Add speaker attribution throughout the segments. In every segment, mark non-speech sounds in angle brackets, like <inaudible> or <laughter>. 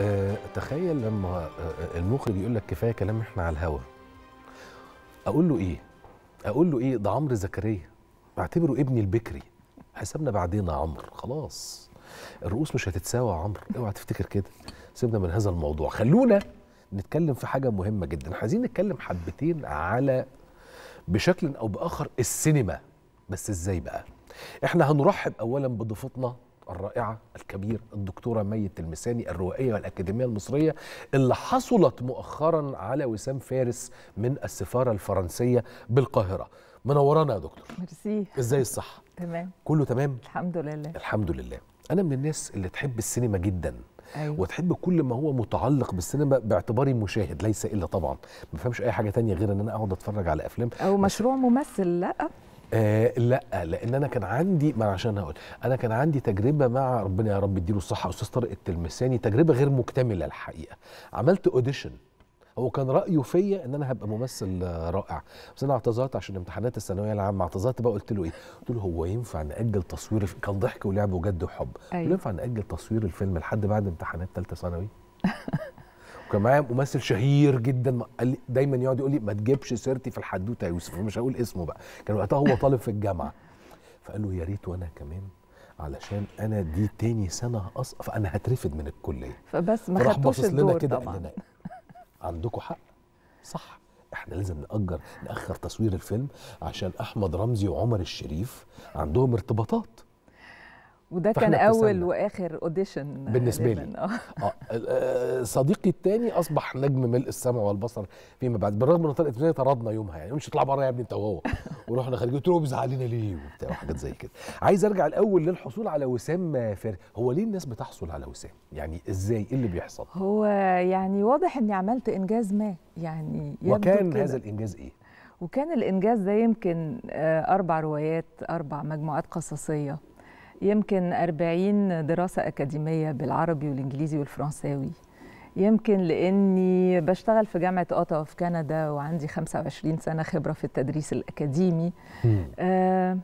Speaker 1: آه، تخيل لما آه، آه، المخرج يقول لك كفايه كلام احنا على الهوا اقول له ايه اقول له ايه ده عمرو زكريا اعتبره ابني البكري حسبنا بعدين يا عمرو خلاص الرؤوس مش هتتساوى يا عمرو اوعى تفتكر كده سيبنا من هذا الموضوع خلونا نتكلم في حاجه مهمه جدا عايزين نتكلم حبتين على بشكل او باخر السينما بس ازاي بقى احنا هنرحب اولا بضيفتنا الرائعه الكبير الدكتوره مي التلمساني الروائيه والاكاديميه المصريه اللي حصلت مؤخرا على وسام فارس من السفاره الفرنسيه بالقاهره منورانا يا دكتور ميرسي ازاي الصحه تمام كله تمام
Speaker 2: الحمد لله
Speaker 1: الحمد لله انا من الناس اللي تحب السينما جدا أيوة. وتحب كل ما هو متعلق بالسينما باعتباري مشاهد ليس الا طبعا ما بفهمش اي حاجه تانية غير ان انا اقعد اتفرج على افلام او مشروع ممثل لا آه لا لان انا كان عندي ما عشان هقول انا كان عندي تجربه مع ربنا يا رب يديله الصحه استاذ طارق التلمساني تجربه غير مكتمله الحقيقه عملت اوديشن هو كان رايه فيا ان انا هبقى ممثل رائع بس انا اعتذرت عشان امتحانات الثانويه العامه اعتذرت بقى قلت له ايه قلت له هو ينفع ناجل تصوير كان ضحك ولعب وجد وحب أيوة. ينفع ناجل تصوير الفيلم لحد بعد امتحانات ثالثه ثانوي <laughs> وكان معايا ممثل شهير جدا قال لي دايما يقعد يقول لي ما تجيبش سيرتي في الحدوته يا يوسف مش هقول اسمه بقى كان وقتها هو طالب في الجامعه فقال له يا ريت وانا كمان علشان انا دي تاني سنه اصلا فانا هترفد من الكليه
Speaker 2: فبس ما راح باصص لنا كده قال لنا
Speaker 1: <laughs> عندكم حق صح احنا لازم نأجر نأخر تصوير الفيلم عشان احمد رمزي وعمر الشريف عندهم ارتباطات
Speaker 2: وده كان اول تسنى. واخر اوديشن بالنسبه لي اه.
Speaker 1: آه،, آه. صديقي الثاني اصبح نجم ملء السمع والبصر فيما بعد بالرغم ان طلعت طردنا يومها يعني مش اطلع بره يا ابني انت وهو <laughs> ورحنا خارج قلت له بيزعلنا ليه وبتاع وحاجات زي كده عايز ارجع الاول للحصول على وسام فارس هو ليه الناس بتحصل على وسام يعني ازاي ايه اللي بيحصل
Speaker 2: هو يعني واضح اني عملت انجاز ما يعني وكان هذا الانجاز ايه وكان الانجاز ده يمكن آه، اربع روايات اربع مجموعات قصصيه يمكن 40 دراسة أكاديمية بالعربي والإنجليزي والفرنساوي يمكن لأني بشتغل في جامعة أوتاوا في كندا وعندي 25 سنة خبرة في التدريس الأكاديمي آه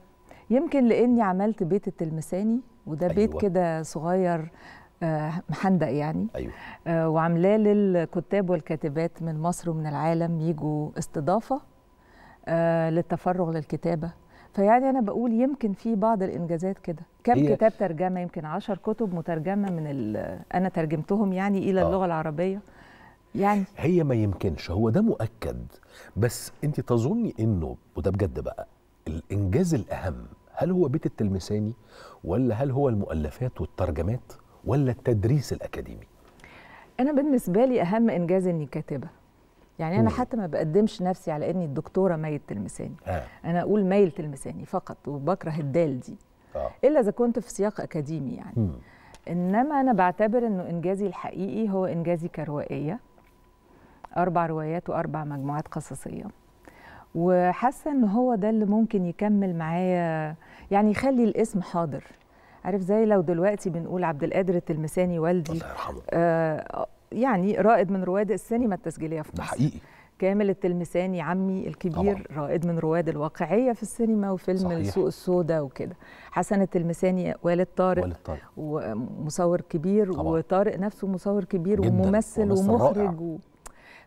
Speaker 2: يمكن لأني عملت بيت التلمساني وده أيوة. بيت كده صغير محندق آه، يعني أيوة. آه، وعاملاه للكتاب والكاتبات من مصر ومن العالم يجوا استضافة آه، للتفرغ للكتابة فيعني أنا بقول يمكن في بعض الإنجازات كده كم كتاب ترجمه يمكن 10 كتب مترجمه من انا ترجمتهم يعني الى آه. اللغه العربيه
Speaker 1: يعني هي ما يمكنش هو ده مؤكد بس انت تظني انه وده بجد بقى الانجاز الاهم هل هو بيت التلمساني ولا هل هو المؤلفات والترجمات ولا التدريس الاكاديمي
Speaker 2: انا بالنسبه لي اهم انجاز اني كاتبه يعني انا حتى ما بقدمش نفسي على اني الدكتوره مايل تلمساني آه. انا اقول مايل تلمساني فقط وبكره الدال دي آه. الا اذا كنت في سياق اكاديمي يعني م. انما انا بعتبر انه انجازي الحقيقي هو انجازي كروائيه اربع روايات واربع مجموعات قصصيه وحاسه ان هو ده اللي ممكن يكمل معايا يعني يخلي الاسم حاضر عارف زي لو دلوقتي بنقول عبد القادر التلمساني والدي الله يرحمه آه يعني رائد من رواد السينما التسجيليه في مصر ده حقيقي كامل التلمساني عمي الكبير طبعا. رائد من رواد الواقعية في السينما وفيلم صحيح. السوق السوداء وكده حسن التلمساني والد طارق, والد طارق. ومصور كبير طبعا. وطارق نفسه مصور كبير جداً. وممثل ومخرج و...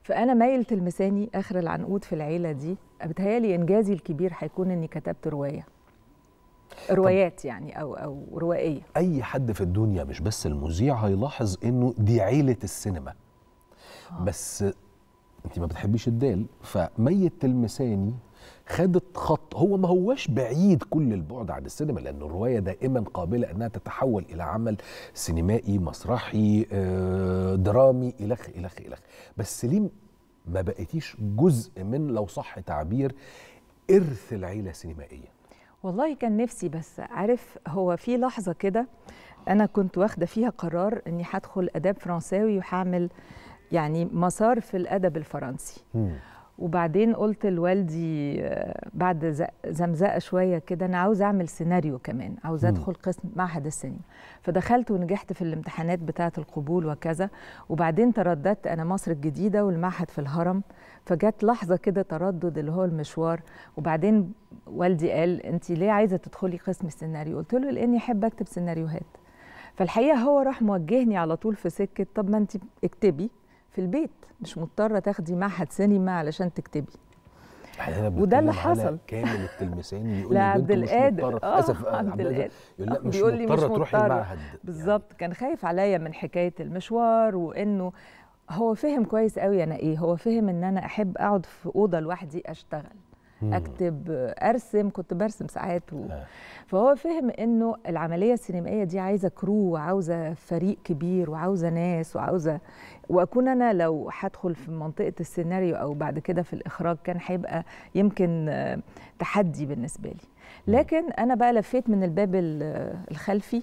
Speaker 2: فأنا مايل تلمساني آخر العنقود في العيلة دي بتهيألي إنجازي الكبير هيكون إني كتبت رواية روايات يعني او او روائيه
Speaker 1: اي حد في الدنيا مش بس المذيع هيلاحظ انه دي عيله السينما آه. بس انت ما بتحبيش الدال فميت تلمساني خدت خط هو ما هوش بعيد كل البعد عن السينما لأن الرواية دائما قابلة أنها تتحول إلى عمل سينمائي مسرحي آه، درامي إلخ إلخ إلخ بس ليه ما بقيتيش جزء من لو صح تعبير إرث العيلة السينمائية
Speaker 2: والله كان نفسي بس عارف هو في لحظة كده أنا كنت واخدة فيها قرار إني هدخل آداب فرنساوي وهعمل يعني مسار في الادب الفرنسي وبعدين قلت لوالدي آه، بعد زمزقه شويه كده انا عاوز اعمل سيناريو كمان عاوز ادخل قسم معهد السينما فدخلت ونجحت في الامتحانات بتاعه القبول وكذا وبعدين ترددت انا مصر الجديده والمعهد في الهرم فجت لحظه كده تردد اللي هو المشوار وبعدين والدي قال انت ليه عايزه تدخلي قسم السيناريو قلت له لاني احب اكتب سيناريوهات فالحقيقه هو راح موجهني على طول في سكه طب ما انت اكتبي في البيت مش مضطره تاخدي معهد سينما علشان تكتبي
Speaker 1: وده اللي حصل كامل التلمساني <laughs> يقول لي آه، آه، عبد القادر اسف عبد القادر يقول لي آه، مش بيقول لي مضطره تروحي المعهد
Speaker 2: بالظبط يعني. كان خايف عليا من حكايه المشوار وانه هو فهم كويس قوي انا ايه هو فهم ان انا احب اقعد في اوضه لوحدي اشتغل اكتب ارسم كنت برسم ساعات و... آه. فهو فهم انه العمليه السينمائيه دي عايزه كرو وعاوزه فريق كبير وعاوزه ناس وعاوزه واكون انا لو هدخل في منطقه السيناريو او بعد كده في الاخراج كان هيبقى يمكن تحدي بالنسبه لي لكن انا بقى لفيت من الباب الخلفي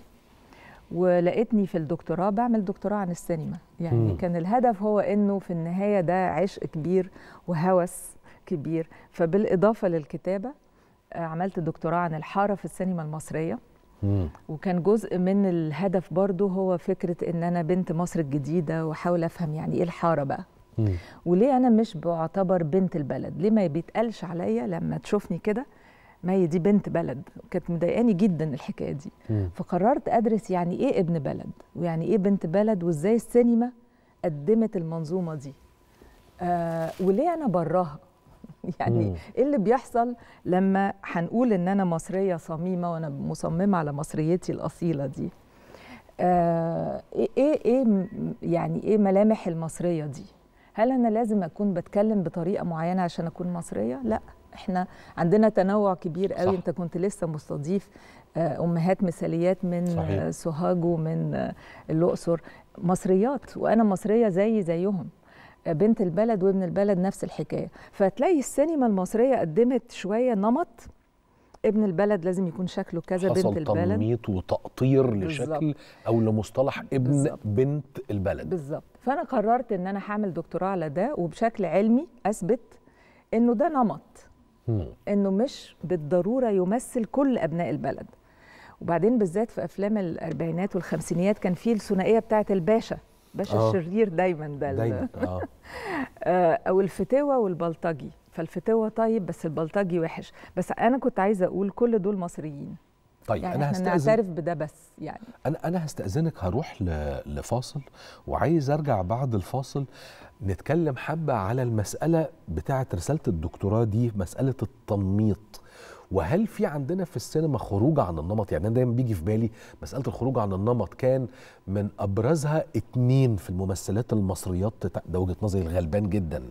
Speaker 2: ولقيتني في الدكتوراه بعمل دكتوراه عن السينما يعني م. كان الهدف هو انه في النهايه ده عشق كبير وهوس كبير فبالاضافه للكتابه آه، عملت دكتوراه عن الحاره في السينما المصريه وكان جزء من الهدف برضو هو فكره ان انا بنت مصر الجديده واحاول افهم يعني ايه الحاره بقى وليه انا مش بعتبر بنت البلد ليه ما بيتقالش عليا لما تشوفني كده ما هي دي بنت بلد كانت مضايقاني جدا الحكايه دي فقررت ادرس يعني ايه ابن بلد ويعني ايه بنت بلد وازاي السينما قدمت المنظومه دي آه وليه انا براها <laughs> يعني مم. ايه اللي بيحصل لما هنقول ان انا مصريه صميمه وانا مصممه على مصريتي الاصيله دي آه ايه ايه, إيه يعني ايه ملامح المصريه دي هل انا لازم اكون بتكلم بطريقه معينه عشان اكون مصريه لا احنا عندنا تنوع كبير قوي صح. انت كنت لسه مستضيف آه، امهات مثاليات من صحيح. سوهاج ومن آه، الاقصر مصريات وانا مصريه زي زيهم بنت البلد وابن البلد نفس الحكايه فتلاقي السينما المصريه قدمت شويه نمط ابن البلد لازم يكون شكله كذا بنت البلد تنميط
Speaker 1: وتقطير لشكل بالزبط. او لمصطلح ابن بالزبط. بنت البلد بالظبط
Speaker 2: فانا قررت ان انا هعمل دكتوراه على ده وبشكل علمي اثبت انه ده نمط مم. انه مش بالضروره يمثل كل ابناء البلد وبعدين بالذات في افلام الاربعينات والخمسينيات كان في الثنائيه بتاعه الباشا باشا آه. الشرير دايما ده دايما <laughs> آه. آه. او الفتاوى والبلطجي فالفتاوى طيب بس البلطجي وحش بس انا كنت عايزه اقول كل دول مصريين طيب يعني انا هستأذن نعترف بده بس يعني
Speaker 1: انا انا هستأذنك هروح لفاصل وعايز ارجع بعد الفاصل نتكلم حبه على المساله بتاعه رساله الدكتوراه دي مساله التنميط وهل في عندنا في السينما خروج عن النمط يعني انا دايما بيجي في بالي مساله الخروج عن النمط كان من ابرزها اتنين في الممثلات المصريات ده وجهه نظري الغلبان جدا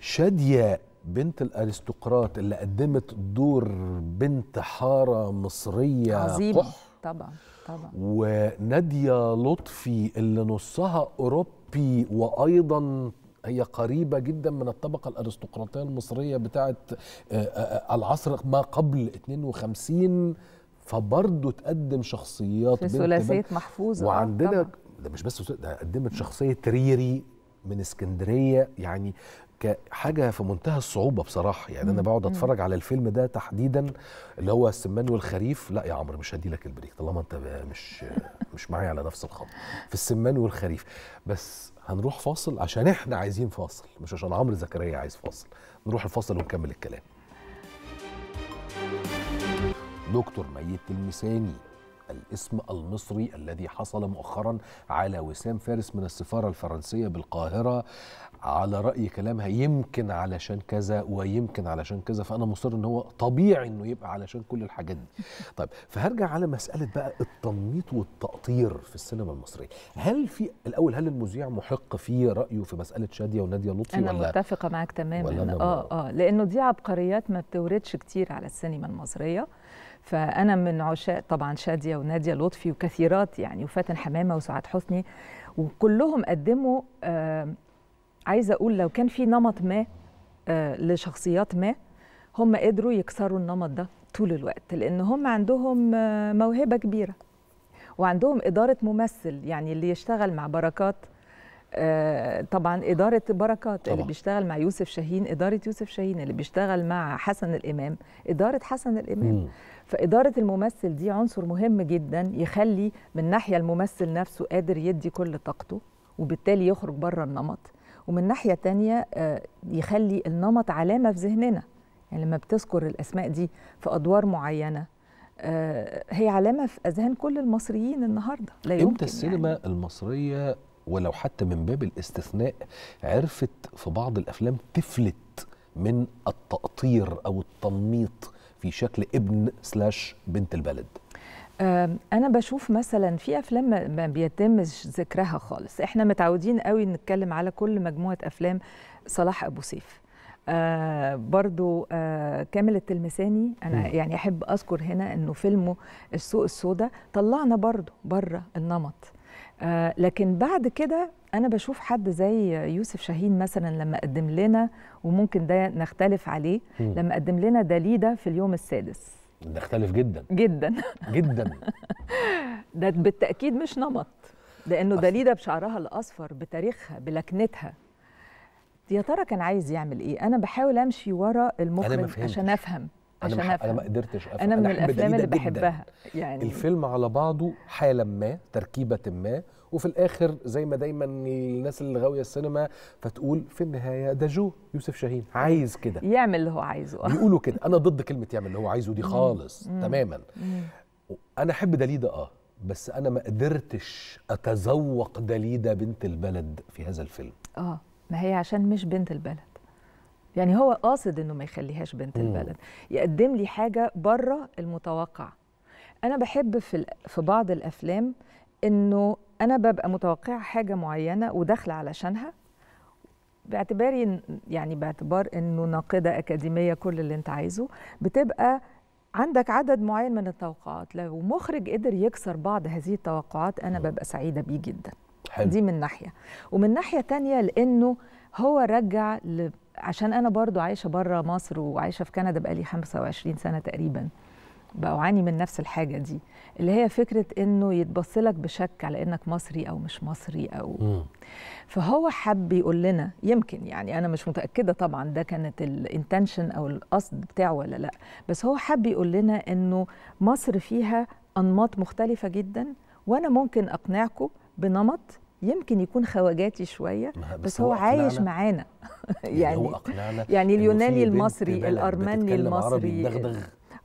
Speaker 1: شاديه بنت الارستقراط اللي قدمت دور بنت حاره مصريه عظيمه قح
Speaker 2: طبعا طبعا
Speaker 1: وناديه لطفي اللي نصها اوروبي وايضا هي قريبة جدا من الطبقة الأرستقراطية المصرية بتاعة آه، آه، العصر ما قبل 52 فبرضه تقدم شخصيات في ثلاثية محفوظة وعندنا طبعا. ده مش بس ده قدمت شخصية ريري من اسكندرية يعني كحاجه في منتهى الصعوبه بصراحه يعني انا بقعد اتفرج على الفيلم ده تحديدا اللي هو السمان والخريف لا يا عمرو مش هدي لك البريك طالما انت مش مش معايا على نفس الخط في السمان والخريف بس هنروح فاصل عشان احنا عايزين فاصل مش عشان عمرو زكريا عايز فاصل نروح الفاصل ونكمل الكلام دكتور ميت المساني الاسم المصري الذي حصل مؤخرا على وسام فارس من السفارة الفرنسية بالقاهرة على رأي كلامها يمكن علشان كذا ويمكن علشان كذا فأنا مصر إن هو طبيعي إنه يبقى علشان كل الحاجات دي طيب فهرجع على مسألة بقى التنميط والتقطير في السينما المصرية هل في الأول هل المذيع محق في رأيه في مسألة شادية ونادية لطفي أنا ولا متفقة
Speaker 2: معاك تماما آه آه لأنه دي عبقريات ما بتوردش كتير على السينما المصرية فانا من عشاق طبعا شاديه وناديه لطفي وكثيرات يعني وفاتن حمامه وسعاد حسني وكلهم قدموا آه عايزه اقول لو كان في نمط ما آه لشخصيات ما هم قدروا يكسروا النمط ده طول الوقت لان هم عندهم آه موهبه كبيره وعندهم اداره ممثل يعني اللي يشتغل مع بركات آه، طبعا اداره بركات طبعا. اللي بيشتغل مع يوسف شاهين اداره يوسف شاهين اللي بيشتغل مع حسن الامام اداره حسن الامام مم. فاداره الممثل دي عنصر مهم جدا يخلي من ناحيه الممثل نفسه قادر يدي كل طاقته وبالتالي يخرج بره النمط ومن ناحيه تانية آه، يخلي النمط علامه في ذهننا يعني لما بتذكر الاسماء دي في ادوار معينه آه، هي علامه في اذهان كل المصريين النهارده لا امتى السينما يعني.
Speaker 1: المصريه ولو حتى من باب الاستثناء عرفت في بعض الافلام تفلت من التقطير او التنميط في شكل ابن سلاش بنت البلد
Speaker 2: انا بشوف مثلا في افلام ما بيتمش ذكرها خالص احنا متعودين قوي نتكلم على كل مجموعه افلام صلاح ابو سيف آه برضو آه كامل التلمساني انا م. يعني احب اذكر هنا انه فيلمه السوق السوداء طلعنا برضو بره النمط آه لكن بعد كده انا بشوف حد زي يوسف شاهين مثلا لما قدم لنا وممكن ده نختلف عليه لما قدم لنا داليدا في اليوم السادس
Speaker 1: ده اختلف جدا جدا جدا <laughs>
Speaker 2: ده بالتاكيد مش نمط لانه داليدا بشعرها الاصفر بتاريخها بلكنتها يا ترى كان عايز يعمل ايه انا بحاول امشي ورا المخرج عشان افهم عشان انا انا ما
Speaker 1: قدرتش افهم انا من أنا الافلام اللي بحبها
Speaker 2: يعني الفيلم
Speaker 1: على بعضه حاله ما تركيبه ما وفي الاخر زي ما دايما الناس اللي غاويه السينما فتقول في النهايه ده جو يوسف شاهين عايز كده يعمل اللي هو عايزه <laughs> بيقولوا كده انا ضد كلمه يعمل اللي هو عايزه دي خالص مم. تماما مم. انا احب دليده اه بس انا ما قدرتش اتذوق دليده بنت البلد في هذا الفيلم
Speaker 2: اه ما هي عشان مش بنت البلد يعني هو قاصد انه ما يخليهاش بنت البلد يقدم لي حاجه بره المتوقع انا بحب في في بعض الافلام انه انا ببقى متوقعه حاجه معينه وداخله علشانها باعتباري يعني باعتبار انه ناقده اكاديميه كل اللي انت عايزه بتبقى عندك عدد معين من التوقعات لو مخرج قدر يكسر بعض هذه التوقعات انا ببقى سعيده بيه جدا حلو. دي من ناحيه ومن ناحيه تانية لانه هو رجع عشان انا برضو عايشه بره مصر وعايشه في كندا بقالي 25 سنه تقريبا بعاني من نفس الحاجه دي اللي هي فكره انه يتبص لك بشك على انك مصري او مش مصري او م. فهو حب يقول لنا يمكن يعني انا مش متاكده طبعا ده كانت الانتنشن او القصد بتاعه ولا لا بس هو حب يقول لنا انه مصر فيها انماط مختلفه جدا وانا ممكن اقنعكم بنمط يمكن يكون خواجاتي شويه بس, بس هو, هو عايش معانا <laughs>
Speaker 1: يعني, يعني هو أقنعنا يعني اليوناني المصري الارمني المصري دغدغ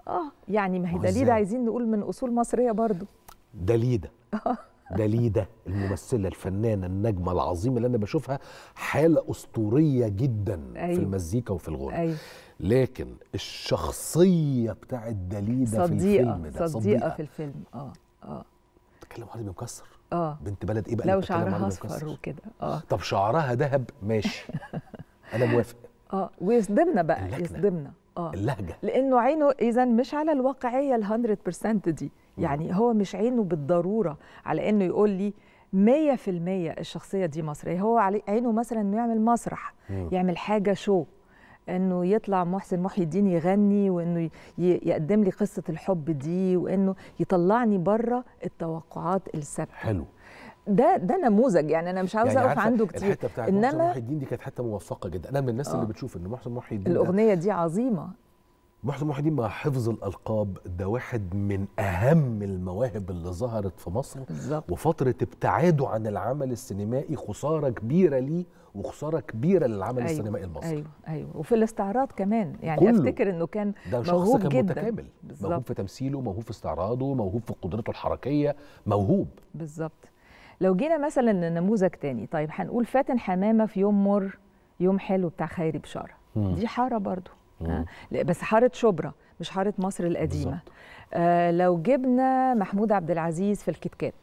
Speaker 2: اه يعني ما هي دليده عايزين نقول من اصول مصريه برضو
Speaker 1: دليده <laughs> دليده الممثله الفنانه النجمه العظيمه اللي انا بشوفها حاله اسطوريه جدا أيوه. في المزيكا وفي الغنى أيوه. لكن الشخصيه بتاعت دليده صديقة في الفيلم ده صديقه, صديقة في
Speaker 2: الفيلم اه
Speaker 1: اه بتتكلم عربي مكسر اه بنت بلد ايه بقى لو شعرها اصفر وكده اه طب شعرها ذهب ماشي <laughs> انا موافق
Speaker 2: اه ويصدمنا بقى اللجنة. يصدمنا اه اللهجه لانه عينه اذا مش على الواقعيه ال 100% دي يعني هو مش عينه بالضروره على انه يقول لي 100% الشخصيه دي مصريه هو عينه مثلا انه يعمل مسرح يعمل حاجه شو انه يطلع محسن محي الدين يغني وانه يقدم لي قصه الحب دي وانه يطلعني بره التوقعات الثابته حلو ده ده نموذج يعني انا مش عاوزه يعني اقف عنده كتير الحته بتاعت انما محسن محي
Speaker 1: الدين دي كانت حته موفقه جدا انا من الناس آه. اللي بتشوف ان محسن محي الدين الاغنيه
Speaker 2: دي عظيمه
Speaker 1: محسن محي مع حفظ الالقاب ده واحد من اهم المواهب اللي ظهرت في مصر بالزبط. وفتره ابتعاده عن العمل السينمائي خساره كبيره ليه وخساره كبيره للعمل أيوة السينمائي المصري ايوه
Speaker 2: ايوه وفي الاستعراض كمان يعني كله. افتكر انه كان ده موهوب كان جدا متكامل بالزبط. موهوب
Speaker 1: في تمثيله موهوب في استعراضه موهوب في قدرته الحركيه موهوب
Speaker 2: بالظبط لو جينا مثلا لنموذج تاني طيب هنقول فاتن حمامه في يوم مر يوم حلو بتاع خيري بشاره دي حاره برضه آه. بس حاره شبرا مش حاره مصر القديمه آه لو جبنا محمود عبد العزيز في الكتكات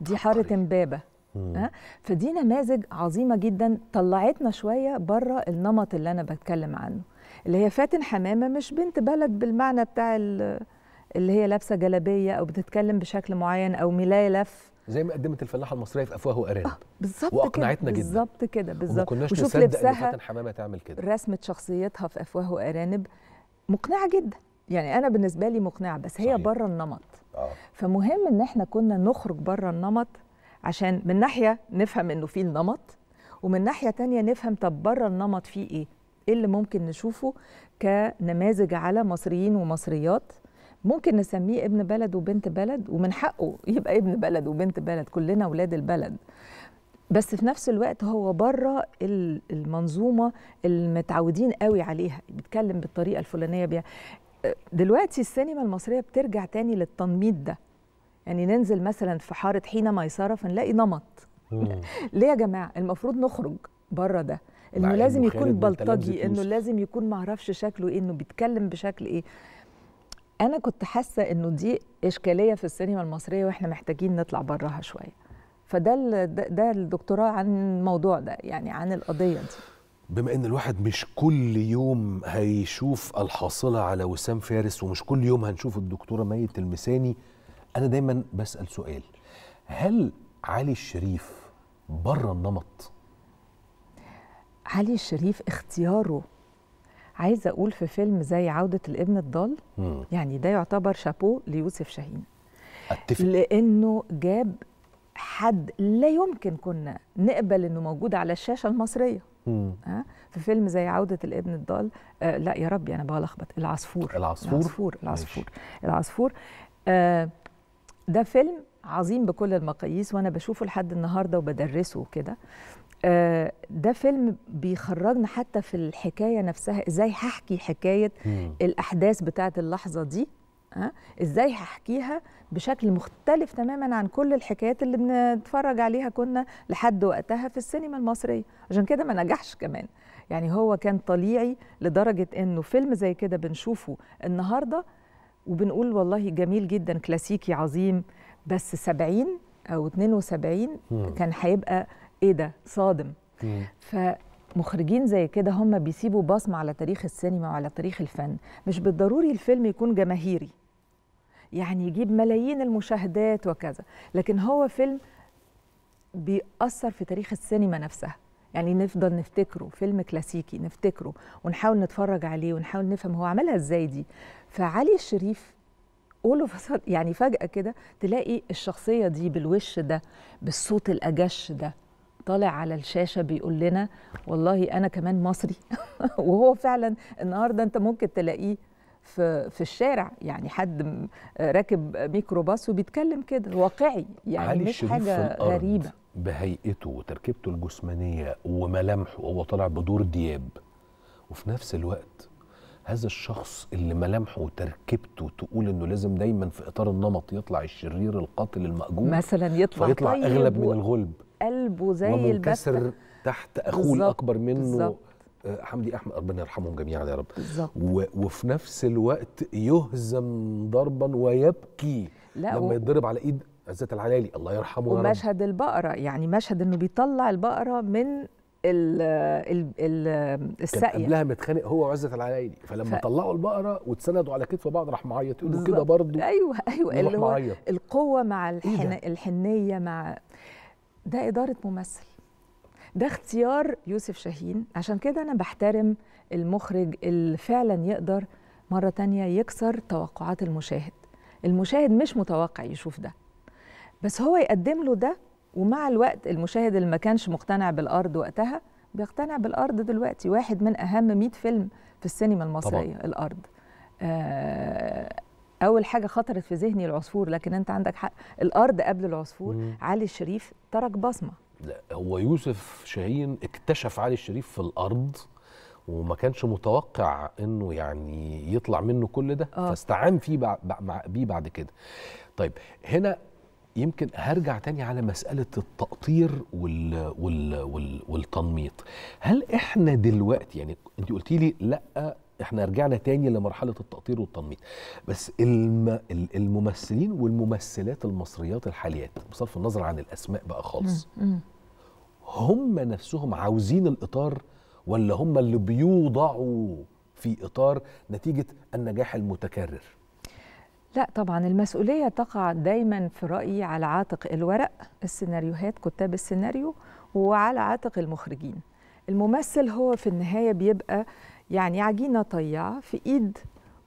Speaker 2: دي حاره امبابه أه؟ فدي نماذج عظيمه جدا طلعتنا شويه بره النمط اللي انا بتكلم عنه اللي هي فاتن حمامه مش بنت بلد بالمعنى بتاع اللي هي لابسه جلابيه او بتتكلم بشكل معين او ملايه لف
Speaker 1: زي ما قدمت الفلاحه المصريه في افواه وارانب آه بالظبط واقنعتنا جدا بالظبط كده بالظبط وما كناش نصدق ان حمامه تعمل كده
Speaker 2: رسمه شخصيتها في افواه وارانب مقنعه جدا يعني انا بالنسبه لي مقنعه بس هي بره النمط آه. فمهم ان احنا كنا نخرج بره النمط عشان من ناحيه نفهم انه في النمط ومن ناحيه تانية نفهم طب بره النمط في ايه ايه اللي ممكن نشوفه كنماذج على مصريين ومصريات ممكن نسميه ابن بلد وبنت بلد ومن حقه يبقى ابن بلد وبنت بلد كلنا ولاد البلد بس في نفس الوقت هو بره المنظومه المتعودين قوي عليها بيتكلم بالطريقه الفلانيه بيها دلوقتي السينما المصريه بترجع تاني للتنميط ده يعني ننزل مثلا في حاره حين ميسره فنلاقي نمط <laughs> ليه يا جماعه المفروض نخرج بره ده انه لازم يكون بلطجي انه لازم يكون معرفش شكله ايه انه بيتكلم بشكل ايه انا كنت حاسه انه دي اشكاليه في السينما المصريه واحنا محتاجين نطلع براها شويه فده ده الدكتوراه عن الموضوع ده يعني عن القضيه دي
Speaker 1: بما ان الواحد مش كل يوم هيشوف الحاصله على وسام فارس ومش كل يوم هنشوف الدكتوره مية المساني انا دايما بسال سؤال هل علي الشريف بره النمط
Speaker 2: علي الشريف اختياره عايزه اقول في فيلم زي عوده الابن الضال يعني ده يعتبر شابو ليوسف شاهين أتفق. لانه جاب حد لا يمكن كنا نقبل انه موجود على الشاشه المصريه ها؟ في فيلم زي عودة الابن الضال آه لا يا ربي أنا بلخبط العصفور العصفور العصفور العصفور, العصفور. آه ده فيلم عظيم بكل المقاييس وأنا بشوفه لحد النهاردة وبدرسه كده آه، ده فيلم بيخرجنا حتى في الحكايه نفسها ازاي هحكي حكايه مم. الاحداث بتاعه اللحظه دي ها آه، ازاي هحكيها بشكل مختلف تماما عن كل الحكايات اللي بنتفرج عليها كنا لحد وقتها في السينما المصريه عشان كده ما نجحش كمان يعني هو كان طليعي لدرجه انه فيلم زي كده بنشوفه النهارده وبنقول والله جميل جدا كلاسيكي عظيم بس 70 او 72 مم. كان هيبقى ايه ده صادم فمخرجين زي كده هم بيسيبوا بصمه على تاريخ السينما وعلى تاريخ الفن مش بالضروري الفيلم يكون جماهيري يعني يجيب ملايين المشاهدات وكذا لكن هو فيلم بيأثر في تاريخ السينما نفسها يعني نفضل نفتكره فيلم كلاسيكي نفتكره ونحاول نتفرج عليه ونحاول نفهم هو عملها ازاي دي فعلي الشريف قوله يعني فجأة كده تلاقي الشخصية دي بالوش ده بالصوت الأجش ده طالع على الشاشه بيقول لنا والله انا كمان مصري <laughs> وهو فعلا النهارده انت ممكن تلاقيه في في الشارع يعني حد راكب ميكروباص وبيتكلم كده واقعي يعني مش حاجه غريبه
Speaker 1: بهيئته وتركيبته الجسمانيه وملامحه هو طالع بدور دياب وفي نفس الوقت هذا الشخص اللي ملامحه وتركيبته تقول انه لازم دايما في اطار النمط يطلع الشرير القاتل المأجور مثلا
Speaker 2: يطلع فيطلع طيب اغلب و... من الغلب قلبه زي البتة ومنكسر
Speaker 1: تحت اخوه الاكبر منه بالزبط. آه، حمدي احمد ربنا يرحمهم جميعا يا رب و... وفي نفس الوقت يهزم ضربا ويبكي لا لما و... يتضرب على ايد عزت العلالي الله يرحمه ومشهد
Speaker 2: البقره يعني مشهد انه بيطلع البقره من ال
Speaker 1: ال ال الساقيه قبلها متخانق هو وعزت العلايلي فلما ف... طلعوا البقره واتسندوا على كتف بعض راح معيط يقولوا كده برضه ايوه ايوه اللي هو
Speaker 2: القوه مع إيه الحن... إيه الحنيه مع ده إدارة ممثل ده اختيار يوسف شاهين عشان كده أنا بحترم المخرج اللي فعلا يقدر مرة تانية يكسر توقعات المشاهد المشاهد مش متوقع يشوف ده بس هو يقدم له ده ومع الوقت المشاهد اللي ما كانش مقتنع بالأرض وقتها بيقتنع بالأرض دلوقتي واحد من أهم 100 فيلم في السينما المصرية طبعا. الأرض آه اول حاجه خطرت في ذهني العصفور لكن انت عندك حق الارض قبل العصفور مم. علي الشريف ترك بصمه
Speaker 1: لا هو يوسف شاهين اكتشف علي الشريف في الارض وما كانش متوقع انه يعني يطلع منه كل ده آه. فاستعان فيه بيه بعد كده طيب هنا يمكن هرجع تاني على مسألة التقطير والـ والـ والـ والتنميط هل احنا دلوقتي يعني انت قلتي لي لا احنا رجعنا تاني لمرحله التقطير والتنميط بس الم... الممثلين والممثلات المصريات الحاليات بصرف النظر عن الاسماء بقى خالص هم نفسهم عاوزين الاطار ولا هم اللي بيوضعوا في اطار نتيجه النجاح المتكرر
Speaker 2: لا طبعا المسؤوليه تقع دايما في رايي على عاتق الورق السيناريوهات كتاب السيناريو وعلى عاتق المخرجين الممثل هو في النهايه بيبقى يعني عجينه طيعه في ايد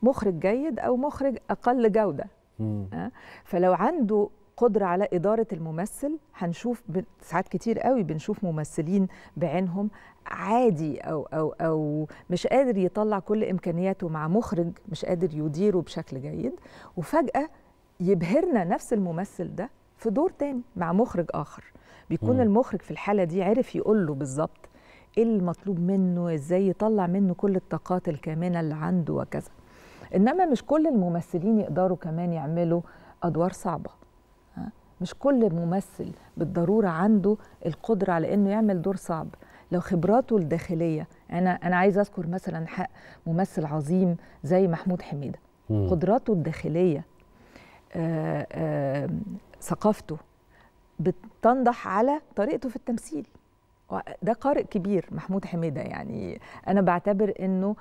Speaker 2: مخرج جيد او مخرج اقل جوده مم. آه؟ فلو عنده قدرة على إدارة الممثل هنشوف ساعات كتير قوي بنشوف ممثلين بعينهم عادي أو, أو, أو مش قادر يطلع كل إمكانياته مع مخرج مش قادر يديره بشكل جيد وفجأة يبهرنا نفس الممثل ده في دور تاني مع مخرج آخر بيكون مم. المخرج في الحالة دي عرف يقول له بالظبط ايه المطلوب منه ازاي يطلع منه كل الطاقات الكامنه اللي عنده وكذا انما مش كل الممثلين يقدروا كمان يعملوا ادوار صعبه مش كل ممثل بالضروره عنده القدره على انه يعمل دور صعب لو خبراته الداخليه انا انا عايزه اذكر مثلا حق ممثل عظيم زي محمود حميده قدراته الداخليه آآ آه، آآ ثقافته بتنضح على طريقته في التمثيل ده قارئ كبير محمود حميده يعني انا بعتبر انه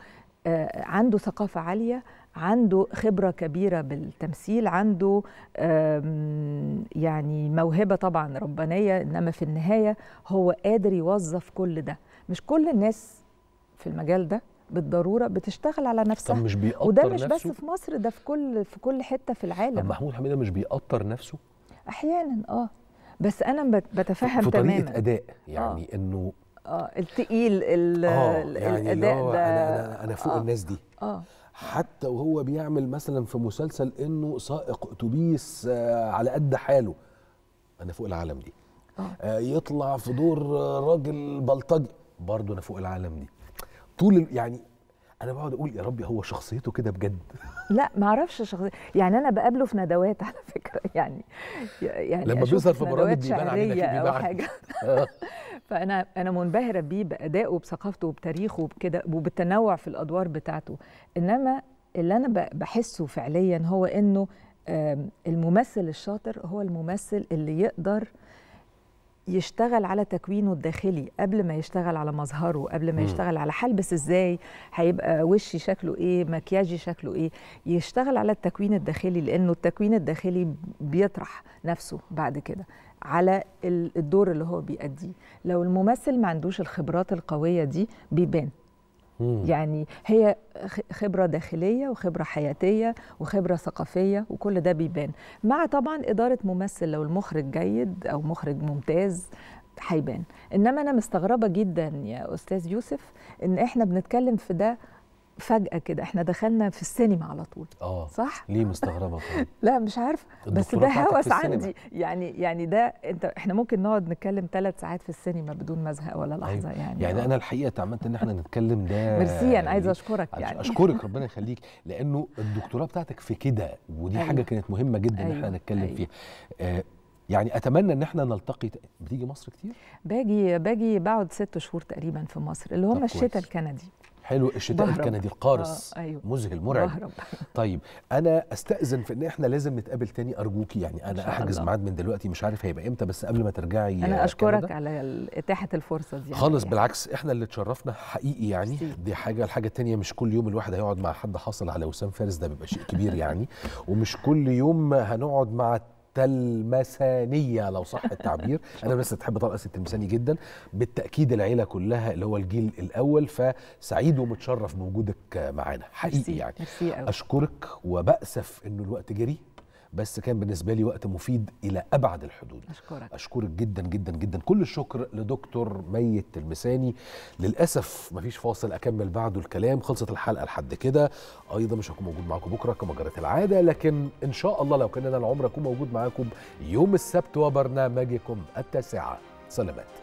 Speaker 2: آه، عنده ثقافه عاليه عنده خبرة كبيرة بالتمثيل عنده يعني موهبة طبعا ربانية إنما في النهاية هو قادر يوظف كل ده مش كل الناس في المجال ده بالضروره بتشتغل على نفسها طب مش بيقطر وده مش نفسه؟ بس في مصر ده في كل في كل حته في العالم طب
Speaker 1: محمود حميده مش بيقطر نفسه
Speaker 2: احيانا اه بس انا بتفهم في تماما طريقه اداء
Speaker 1: آه. يعني آه. انه
Speaker 2: اه التقيل
Speaker 1: آه يعني الاداء ده انا انا, أنا فوق آه الناس دي آه حتى وهو بيعمل مثلا في مسلسل انه سائق اتوبيس آه على قد حاله انا فوق العالم دي آه, آه، يطلع في دور راجل بلطجي برضه انا فوق العالم دي طول يعني انا بقعد اقول يا ربي هو شخصيته كده بجد <laughs> لا
Speaker 2: ما اعرفش شخصيته يعني انا بقابله في ندوات <laughs> على فكره يعني يعني لما بيظهر في برامج بيبان علينا بيبان حاجه آه. <laughs> فانا انا منبهره بيه بادائه بثقافته وبتاريخه وبكده وبالتنوع في الادوار بتاعته انما اللي انا بحسه فعليا هو انه الممثل الشاطر هو الممثل اللي يقدر يشتغل على تكوينه الداخلي قبل ما يشتغل على مظهره قبل ما يشتغل على حلبس ازاي هيبقى وشي شكله ايه مكياجي شكله ايه يشتغل على التكوين الداخلي لانه التكوين الداخلي بيطرح نفسه بعد كده على الدور اللي هو بيأديه لو الممثل ما عندوش الخبرات القوية دي بيبان مم. يعني هي خبره داخليه وخبره حياتيه وخبره ثقافيه وكل ده بيبان مع طبعا اداره ممثل لو المخرج جيد او مخرج ممتاز هيبان انما انا مستغربه جدا يا استاذ يوسف ان احنا بنتكلم في ده فجأة كده احنا دخلنا في السينما على طول
Speaker 1: اه صح؟ ليه مستغربة <laughs>
Speaker 2: طيب؟ لا مش عارفة بس ده هوس عندي يعني يعني ده انت احنا ممكن نقعد نتكلم ثلاث ساعات في السينما بدون مزهق ولا أيوة. لحظة أيوة. يعني يعني آه. انا
Speaker 1: الحقيقة اتعمدت ان احنا نتكلم ده ميرسي انا عايزة اشكرك يعني اشكرك يعني. <laughs> ربنا يخليك لانه الدكتوراه بتاعتك في كده ودي أيوة. حاجة كانت مهمة جدا أيوة. ان احنا أيوة، نتكلم أيوة. فيها آه يعني اتمنى ان احنا نلتقي بتيجي مصر كتير
Speaker 2: باجي باجي بقعد ست شهور تقريبا في مصر اللي هم الشتاء الكندي
Speaker 1: حلو الشتاء الكندي القارص آه أيوه. مذهل مرعب بهرب. <laughs> طيب انا استاذن في ان احنا لازم نتقابل تاني ارجوكي يعني انا احجز ميعاد من دلوقتي مش عارف هيبقى امتى بس قبل ما ترجعي انا آه،
Speaker 2: اشكرك على اتاحه الفرصه دي يعني. خالص يعني.
Speaker 1: بالعكس احنا اللي اتشرفنا حقيقي يعني سي. دي حاجه الحاجه التانيه مش كل يوم الواحد هيقعد مع حد حاصل على وسام فارس ده بيبقى شيء كبير يعني ومش كل يوم هنقعد مع التلمسانيه لو صح التعبير <laughs> انا بس بتحب طبقه التلمساني جدا بالتاكيد العيله كلها اللي هو الجيل الاول فسعيد ومتشرف بوجودك معانا حقيقي يعني اشكرك وباسف انه الوقت جري بس كان بالنسبه لي وقت مفيد الى ابعد الحدود اشكرك اشكرك جدا جدا جدا كل الشكر لدكتور ميت تلمساني للاسف مفيش فاصل اكمل بعده الكلام خلصت الحلقه لحد كده ايضا مش هكون موجود معاكم بكره كما جرت العاده لكن ان شاء الله لو كان انا العمر اكون موجود معاكم يوم السبت وبرنامجكم التاسعه سلامات